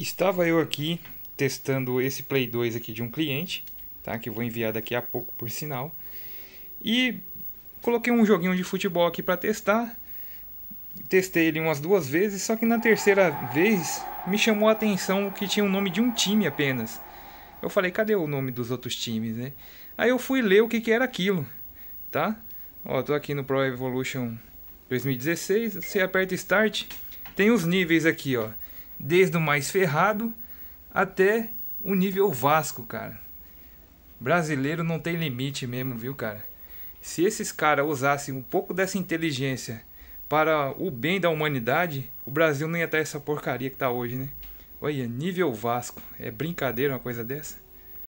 Estava eu aqui testando esse Play 2 aqui de um cliente, tá? Que eu vou enviar daqui a pouco, por sinal. E coloquei um joguinho de futebol aqui para testar. Testei ele umas duas vezes, só que na terceira vez me chamou a atenção que tinha o nome de um time apenas. Eu falei, cadê o nome dos outros times, né? Aí eu fui ler o que, que era aquilo, tá? Ó, tô aqui no Pro Evolution 2016, você aperta Start, tem os níveis aqui, ó desde o mais ferrado até o nível Vasco, cara. Brasileiro não tem limite mesmo, viu, cara? Se esses caras usassem um pouco dessa inteligência para o bem da humanidade, o Brasil nem ia ter essa porcaria que tá hoje, né? Olha, nível Vasco. É brincadeira uma coisa dessa?